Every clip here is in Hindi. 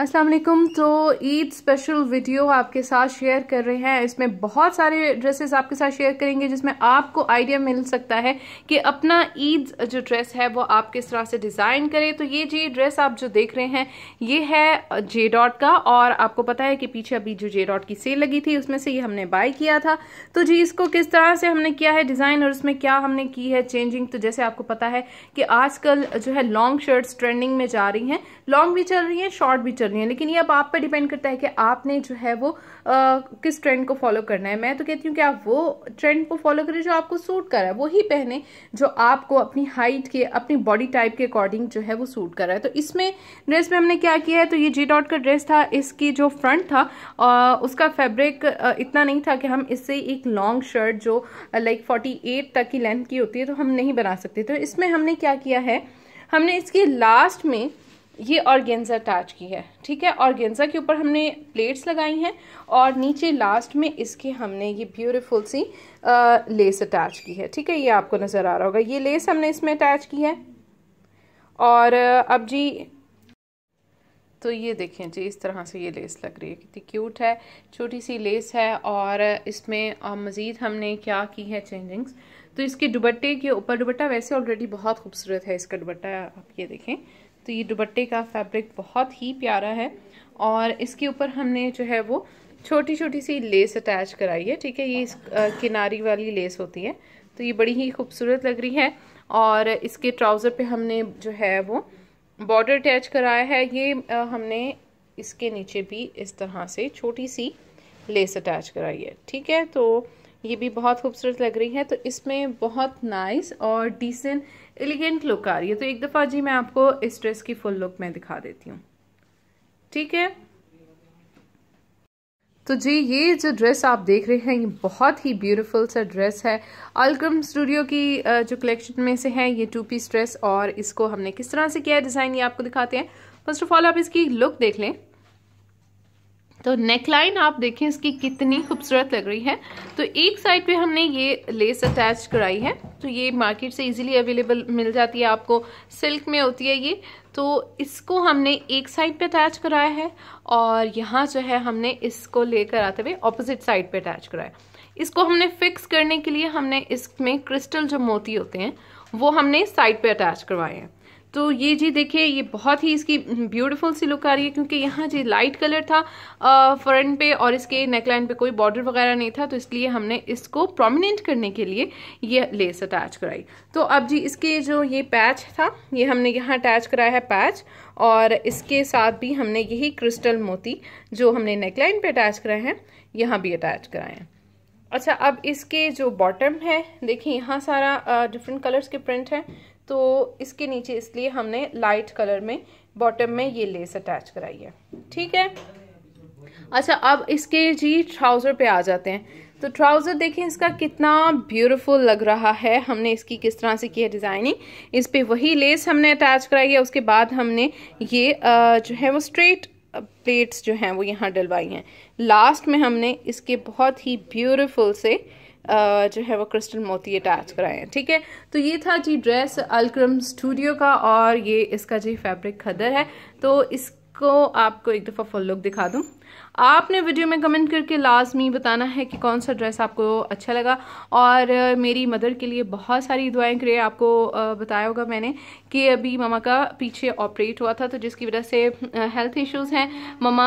अस्सलाम वालेकुम तो ईद स्पेशल वीडियो आपके साथ शेयर कर रहे हैं इसमें बहुत सारे ड्रेसेस आपके साथ शेयर करेंगे जिसमें आपको आइडिया मिल सकता है कि अपना ईद जो ड्रेस है वो आप किस तरह से डिज़ाइन करें तो ये जी ड्रेस आप जो देख रहे हैं ये है जे डॉट का और आपको पता है कि पीछे अभी जो जे डॉट की सेल लगी थी उसमें से ये हमने बाय किया था तो जी इसको किस तरह से हमने किया है डिज़ाइन और उसमें क्या हमने की है चेंजिंग तो जैसे आपको पता है कि आजकल जो है लॉन्ग शर्ट्स ट्रेंडिंग में जा रही हैं लॉन्ग भी चल रही हैं शॉर्ट भी चल चल रही हैं लेकिन ये अब आप पे डिपेंड करता है कि आपने जो है वो आ, किस ट्रेंड को फॉलो करना है मैं तो कहती हूँ कि आप वो ट्रेंड को फॉलो करें जो आपको सूट कर रहा है वही पहने जो आपको अपनी हाइट के अपनी बॉडी टाइप के अकॉर्डिंग जो है वो सूट कर रहा है तो इसमें ड्रेस में हमने क्या किया है तो ये जी डॉट का ड्रेस था इसकी जो फ्रंट था आ, उसका फेब्रिक इतना नहीं था कि हम इससे एक लॉन्ग शर्ट जो लाइक फोर्टी तक की लेंथ की होती है तो हम नहीं बना सकते तो इसमें हमने क्या किया है हमने इसके लास्ट में ये ऑर्गेन्जा टाच की है ठीक है ऑर्गेन्जा के ऊपर हमने प्लेट्स लगाई हैं और नीचे लास्ट में इसके हमने ये ब्यूटीफुल सी आ, लेस अटैच की है ठीक है ये आपको नज़र आ रहा होगा ये लेस हमने इसमें अटैच की है और अब जी तो ये देखें जी इस तरह से ये लेस लग रही है कितनी क्यूट है छोटी सी लेस है और इसमें मज़ीद हमने क्या की है चेंजिंग्स तो इसके दुबट्टे के ऊपर दुबट्टा वैसे ऑलरेडी बहुत खूबसूरत है इसका दुबट्टा आप ये देखें तो ये दुपट्टे का फैब्रिक बहुत ही प्यारा है और इसके ऊपर हमने जो है वो छोटी छोटी सी लेस अटैच कराई है ठीक है ये इस किनारी वाली लेस होती है तो ये बड़ी ही खूबसूरत लग रही है और इसके ट्राउज़र पे हमने जो है वो बॉर्डर अटैच कराया है ये हमने इसके नीचे भी इस तरह से छोटी सी लेस अटैच कराई है ठीक है तो ये भी बहुत खूबसूरत लग रही है तो इसमें बहुत नाइस और डिसेंट एलिगेंट लुक आ रही है तो एक दफ़ा जी मैं आपको इस ड्रेस की फुल लुक में दिखा देती हूँ ठीक है तो जी ये जो ड्रेस आप देख रहे हैं ये बहुत ही ब्यूटीफुल सा ड्रेस है अलक्रम स्टूडियो की जो कलेक्शन में से है ये टू पीस ड्रेस और इसको हमने किस तरह से किया है डिज़ाइन ये आपको दिखाते हैं फर्स्ट ऑफ ऑल आप इसकी लुक देख लें तो नेक लाइन आप देखें इसकी कितनी खूबसूरत लग रही है तो एक साइड पे हमने ये लेस अटैच कराई है तो ये मार्केट से इजीली अवेलेबल मिल जाती है आपको सिल्क में होती है ये तो इसको हमने एक साइड पे अटैच कराया है और यहाँ जो है हमने इसको लेकर आते हुए ऑपोजिट साइड पे अटैच कराया इसको हमने फिक्स करने के लिए हमने इसमें क्रिस्टल जो मोती होते हैं वो हमने साइड पर अटैच करवाए हैं तो ये जी देखिए ये बहुत ही इसकी ब्यूटीफुल सी लुक आ रही है क्योंकि यहाँ जी लाइट कलर था फ्रंट पे और इसके नेकलाइन पे कोई बॉर्डर वगैरह नहीं था तो इसलिए हमने इसको प्रोमिनेंट करने के लिए ये लेस अटैच कराई तो अब जी इसके जो ये पैच था ये हमने यहाँ अटैच कराया है पैच और इसके साथ भी हमने यही क्रिस्टल मोती जो हमने नेकलाइन पे अटैच कराए हैं यहाँ भी अटैच कराए हैं अच्छा अब इसके जो बॉटम है देखिए यहाँ सारा डिफरेंट कलर्स के प्रिंट हैं तो इसके नीचे इसलिए हमने लाइट कलर में बॉटम में ये लेस अटैच कराई है ठीक है अच्छा अब इसके जी ट्राउज़र पे आ जाते हैं तो ट्राउज़र देखें इसका कितना ब्यूटीफुल लग रहा है हमने इसकी किस तरह से की है डिज़ाइनिंग इस पर वही लेस हमने अटैच कराई है उसके बाद हमने ये जो है वो स्ट्रेट प्लेट्स जो हैं वो यहाँ डलवाई हैं लास्ट में हमने इसके बहुत ही ब्यूटीफुल से जो है वो क्रिस्टल मोती अटैच कराए हैं ठीक है तो ये था जी ड्रेस अलक्रम स्टूडियो का और ये इसका जी फैब्रिक खदर है तो इसको आपको एक दफ़ा फुल लुक दिखा दूँ आपने वीडियो में कमेंट करके लाजमी बताना है कि कौन सा ड्रेस आपको अच्छा लगा और मेरी मदर के लिए बहुत सारी दुआएं करिए आपको बताया होगा मैंने कि अभी मामा का पीछे ऑपरेट हुआ था तो जिसकी वजह से हेल्थ इश्यूज हैं मामा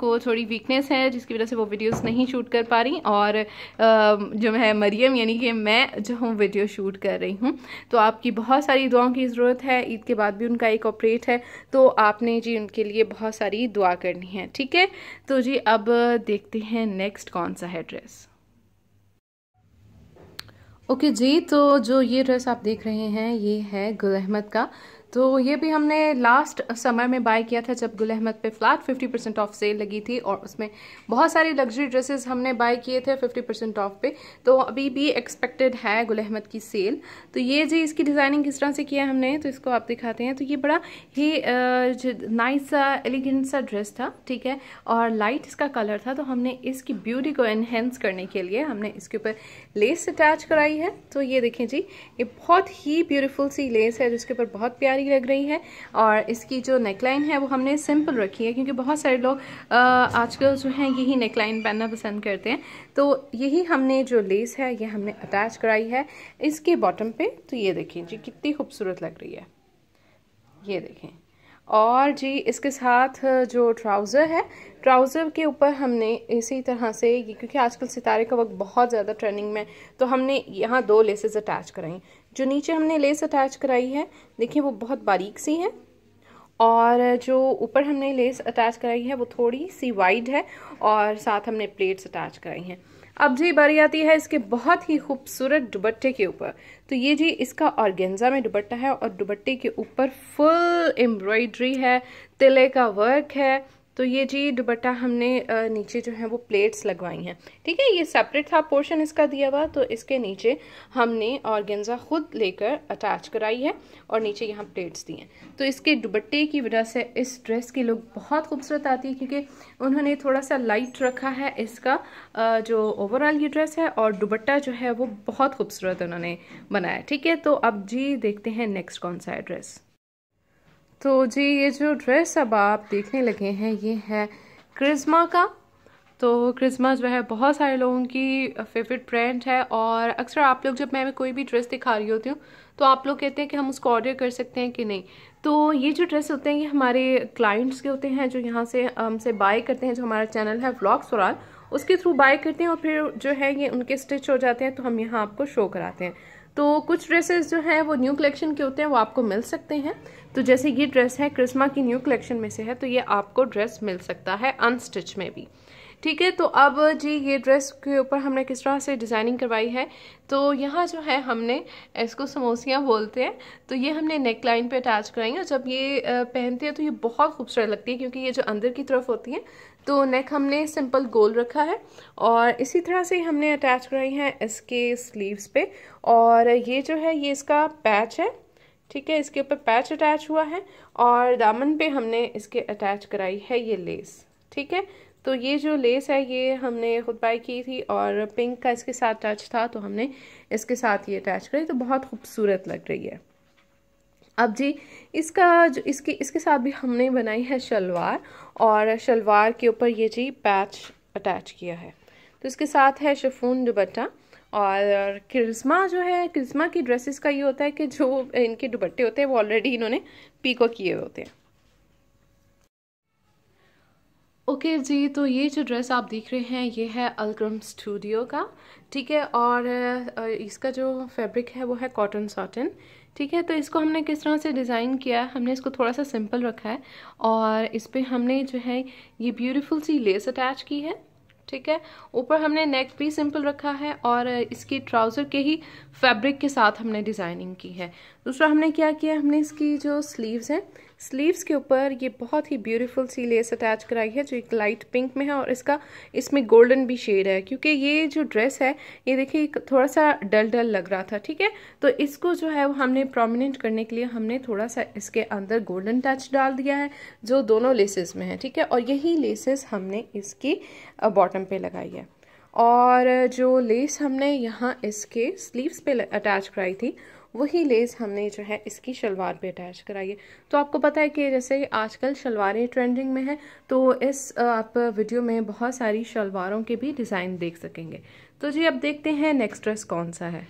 को थोड़ी वीकनेस है जिसकी वजह से वो वीडियोस नहीं शूट कर पा रही और जो है मरियम यानी कि मैं जो हूँ वीडियो शूट कर रही हूँ तो आपकी बहुत सारी दुआओं की ज़रूरत है ईद के बाद भी उनका एक ऑपरेट है तो आपने जी उनके लिए बहुत सारी दुआ करनी है ठीक है तो जी अब देखते हैं नेक्स्ट कौन सा है ड्रेस ओके okay जी तो जो ये ड्रेस आप देख रहे हैं ये है गुल अहमद का तो ये भी हमने लास्ट समर में बाय किया था जब गुल अहमद पे फ्लैट 50 परसेंट ऑफ सेल लगी थी और उसमें बहुत सारी लग्जरी ड्रेसेस हमने बाय किए थे 50 परसेंट ऑफ पे तो अभी भी एक्सपेक्टेड है गुल अहमद की सेल तो ये जी इसकी डिज़ाइनिंग किस तरह से किया हमने तो इसको आप दिखाते हैं तो ये बड़ा ही नाइस सा एलिगेंट सा ड्रेस था ठीक है और लाइट इसका कलर था तो हमने इसकी ब्यूटी को एनहेंस करने के लिए हमने इसके ऊपर लेस अटैच कराई है तो ये देखें जी ये बहुत ही ब्यूटीफुल सी लेस है जिसके ऊपर बहुत प्यार प्यारी लग रही है और इसकी जो नेकलाइन है वो हमने सिंपल रखी है क्योंकि बहुत सारे लोग आजकल जो हैं यही नेकलाइन पहनना पसंद करते हैं तो यही हमने जो लेस है ये हमने अटैच कराई है इसके बॉटम पे तो ये देखें जी कितनी खूबसूरत लग रही है ये देखें और जी इसके साथ जो ट्राउज़र है ट्राउज़र के ऊपर हमने इसी तरह से ये क्योंकि आजकल सितारे का वक्त बहुत ज़्यादा ट्रेंडिंग में तो हमने यहाँ दो लेसेस अटैच कराई जो नीचे हमने लेस अटैच कराई है देखिए वो बहुत बारीक सी है और जो ऊपर हमने लेस अटैच कराई है वो थोड़ी सी वाइड है और साथ हमने प्लेट्स अटैच कराई हैं अब जी बारी आती है इसके बहुत ही खूबसूरत दुबट्टे के ऊपर तो ये जी इसका ऑर्गेंजा में दुबट्टा है और दुबट्टे के ऊपर फुल एम्ब्रॉयड्री है तिले का वर्क है तो ये जी दुबट्टा हमने नीचे जो है वो प्लेट्स लगवाई हैं ठीक है ये सेपरेट था पोर्शन इसका दिया हुआ तो इसके नीचे हमने ऑर्गेन्जा खुद लेकर अटैच कराई है और नीचे यहाँ प्लेट्स दिए हैं तो इसके दुबट्टे की वजह से इस ड्रेस की लुक बहुत खूबसूरत आती है क्योंकि उन्होंने थोड़ा सा लाइट रखा है इसका जो ओवरऑल ये ड्रेस है और दुबट्टा जो है वो बहुत खूबसूरत उन्होंने बनाया ठीक है तो अब जी देखते हैं नेक्स्ट कौन सा है ड्रेस तो जी ये जो ड्रेस अब आप देखने लगे हैं ये है क्रिज्मा का तो क्रिज्मा जो है बहुत सारे लोगों की फेवरेट ब्रांड है और अक्सर आप लोग जब मैं कोई भी ड्रेस दिखा रही होती हूँ तो आप लोग कहते हैं कि हम उसको ऑर्डर कर सकते हैं कि नहीं तो ये जो ड्रेस होते हैं ये हमारे क्लाइंट्स के होते हैं जो यहाँ से हमसे बाय करते हैं जो हमारा चैनल है व्लॉग सोराल उसके थ्रू बाय करते हैं और फिर जो है ये उनके स्टिच हो जाते हैं तो हम यहाँ आपको शो कराते हैं तो कुछ ड्रेसेस जो हैं वो न्यू कलेक्शन के होते हैं वो आपको मिल सकते हैं तो जैसे ये ड्रेस है क्रिसमा की न्यू कलेक्शन में से है तो ये आपको ड्रेस मिल सकता है अनस्टिच में भी ठीक है तो अब जी ये ड्रेस के ऊपर हमने किस तरह से डिज़ाइनिंग करवाई है तो यहाँ जो है हमने इसको समोसियाँ बोलते हैं तो ये हमने नेक लाइन पर अटैच कराई और जब ये पहनते हैं तो ये बहुत खूबसूरत लगती है क्योंकि ये जो अंदर की तरफ होती है तो नेक हमने सिंपल गोल रखा है और इसी तरह से हमने अटैच कराई है इसके स्लीव्स पे और ये जो है ये इसका पैच है ठीक है इसके ऊपर पैच अटैच हुआ है और दामन पे हमने इसके अटैच कराई है ये लेस ठीक है तो ये जो लेस है ये हमने खुद बाई की थी और पिंक का इसके साथ टच था तो हमने इसके साथ ये अटैच कराई तो बहुत खूबसूरत लग रही है अब जी इसका जो इसके इसके साथ भी हमने बनाई है शलवार और शलवार के ऊपर ये जी पैच अटैच किया है तो इसके साथ है शफून दुबट्टा और क्रिस्मा जो है क्रिस्मा की ड्रेसेस का ये होता है कि जो इनके दुबट्टे होते हैं वो ऑलरेडी इन्होंने पीको किए होते हैं ओके okay जी तो ये जो ड्रेस आप देख रहे हैं ये है अलक्रम स्टूडियो का ठीक है और इसका जो फैब्रिक है वो है कॉटन साटन ठीक है तो इसको हमने किस तरह से डिज़ाइन किया हमने इसको थोड़ा सा सिंपल रखा है और इस पर हमने जो है ये ब्यूटीफुल सी लेस अटैच की है ठीक है ऊपर हमने नेक भी सिंपल रखा है और इसकी ट्राउज़र के ही फैब्रिक के साथ हमने डिज़ाइनिंग की है दूसरा हमने क्या किया हमने इसकी जो स्लीव्स हैं स्लीव्स के ऊपर ये बहुत ही ब्यूटीफुल सी लेस अटैच कराई है जो एक लाइट पिंक में है और इसका इसमें गोल्डन भी शेड है क्योंकि ये जो ड्रेस है ये देखिए थोड़ा सा डल डल लग रहा था ठीक है तो इसको जो है वो हमने प्रोमिनेंट करने के लिए हमने थोड़ा सा इसके अंदर गोल्डन टच डाल दिया है जो दोनों लेसेस में है ठीक है और यही लेसेस हमने इसकी बॉटम पर लगाई है और जो लेस हमने यहाँ इसके स्लीव्स पे अटैच कराई थी वही लेस हमने जो है इसकी शलवार पे अटैच कराई है तो आपको पता है कि जैसे आजकल शलवारें ट्रेंडिंग में हैं तो इस आप वीडियो में बहुत सारी शलवारों के भी डिज़ाइन देख सकेंगे तो जी अब देखते हैं नेक्स्ट ड्रेस कौन सा है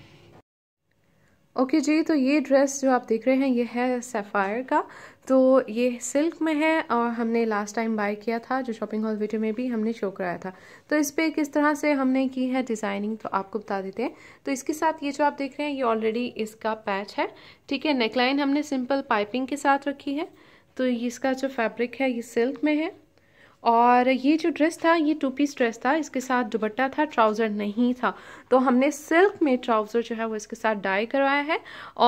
ओके okay जी तो ये ड्रेस जो आप देख रहे हैं ये है सेफ़ायर का तो ये सिल्क में है और हमने लास्ट टाइम बाय किया था जो शॉपिंग हॉल वीडियो में भी हमने शो कराया था तो इस पर किस तरह से हमने की है डिज़ाइनिंग तो आपको बता देते हैं तो इसके साथ ये जो आप देख रहे हैं ये ऑलरेडी इसका पैच है ठीक है नेकलाइन हमने सिंपल पाइपिंग के साथ रखी है तो इसका जो फैब्रिक है ये सिल्क में है और ये जो ड्रेस था ये टू पीस ड्रेस था इसके साथ दुबट्टा था ट्राउज़र नहीं था तो हमने सिल्क में ट्राउज़र जो है वो इसके साथ डाई करवाया है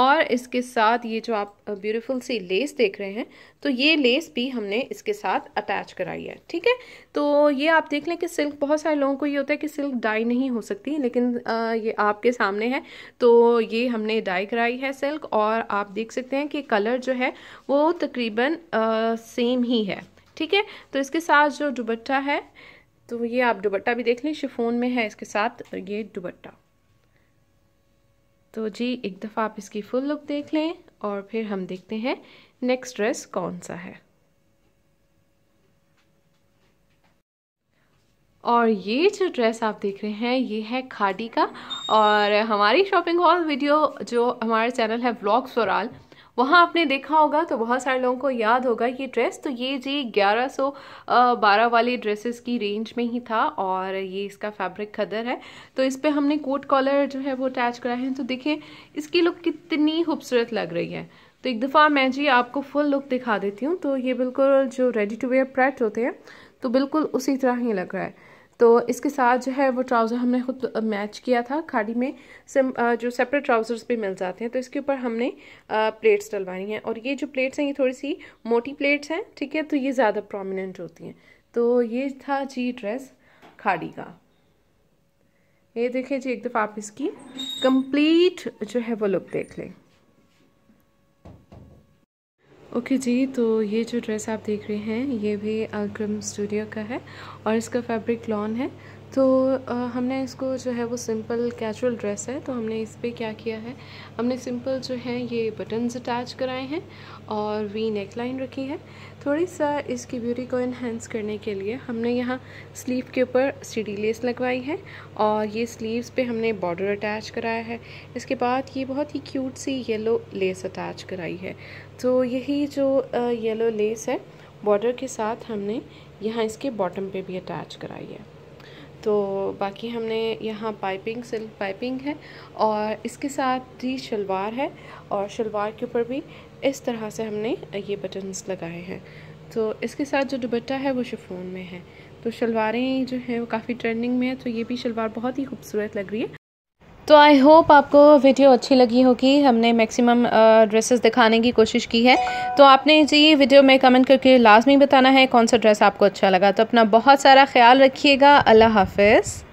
और इसके साथ ये जो आप ब्यूटीफुल सी लेस देख रहे हैं तो ये लेस भी हमने इसके साथ अटैच कराई है ठीक है तो ये आप देख लें कि सिल्क बहुत सारे लोगों को ये होता है कि सिल्क डाई नहीं हो सकती लेकिन ये आपके सामने है तो ये हमने डाई कराई है सिल्क और आप देख सकते हैं कि कलर जो है वो तकरीबन सेम ही है ठीक है तो इसके साथ जो दुबट्टा है तो ये आप दुबट्टा भी देख लें शिफोन में है इसके साथ तो ये दुबट्टा तो जी एक दफ़ा आप इसकी फुल लुक देख लें और फिर हम देखते हैं नेक्स्ट ड्रेस कौन सा है और ये जो ड्रेस आप देख रहे हैं ये है खादी का और हमारी शॉपिंग हॉल वीडियो जो हमारे चैनल है ब्लॉग्स फॉर ऑल वहाँ आपने देखा होगा तो बहुत सारे लोगों को याद होगा ये ड्रेस तो ये जी ग्यारह सौ बारह वाली ड्रेसेस की रेंज में ही था और ये इसका फैब्रिक खदर है तो इस पर हमने कोट कॉलर जो है वो अटैच कराए हैं तो देखें इसकी लुक कितनी खूबसूरत लग रही है तो एक दफ़ा मैं जी आपको फुल लुक दिखा देती हूँ तो ये बिल्कुल जो रेडी टू वेयर प्रेट होते हैं तो बिल्कुल उसी तरह ही लग रहा है तो इसके साथ जो है वो ट्राउज़र हमने खुद मैच किया था खाड़ी में सिम जो सेपरेट ट्राउज़र्स भी मिल जाते हैं तो इसके ऊपर हमने प्लेट्स डलवानी हैं और ये जो प्लेट्स हैं ये थोड़ी सी मोटी प्लेट्स हैं ठीक है तो ये ज़्यादा प्रोमिनेंट होती हैं तो ये था जी ड्रेस खाड़ी का ये देखिए जी एक दफ़ा आप इसकी कंप्लीट जो है वो लुक देख लें ओके okay जी तो ये जो ड्रेस आप देख रहे हैं ये भी अलग्रम स्टूडियो का है और इसका फैब्रिक लॉन है तो आ, हमने इसको जो है वो सिंपल कैजुअल ड्रेस है तो हमने इस पर क्या किया है हमने सिंपल जो है ये बटन्स अटैच कराए हैं और वी नेक लाइन रखी है थोड़ी सा इसकी ब्यूटी को इन्हेंस करने के लिए हमने यहाँ स्लीव के ऊपर सीडी लेस लगवाई है और ये स्लीव्स पे हमने बॉर्डर अटैच कराया है इसके बाद ये बहुत ही क्यूट सी येलो लेस अटैच कराई है तो यही जो येलो लेस है बॉर्डर के साथ हमने यहाँ इसके बॉटम पे भी अटैच कराई है तो बाकी हमने यहाँ पाइपिंग सिल्क पाइपिंग है और इसके साथ ही शलवार है और शलवार के ऊपर भी इस तरह से हमने ये बटन्स लगाए हैं तो इसके साथ जो दुबट्टा है वो शिफोन में है तो शलवारें जो हैं वो काफ़ी ट्रेंडिंग में है तो ये भी शलवार बहुत ही खूबसूरत लग रही है तो आई होप आपको वीडियो अच्छी लगी होगी हमने मैक्सिमम ड्रेसेस uh, दिखाने की कोशिश की है तो आपने जी वीडियो में कमेंट करके लाजमी बताना है कौन सा ड्रेस आपको अच्छा लगा तो अपना बहुत सारा ख्याल रखिएगा अल्लाह हाफिज़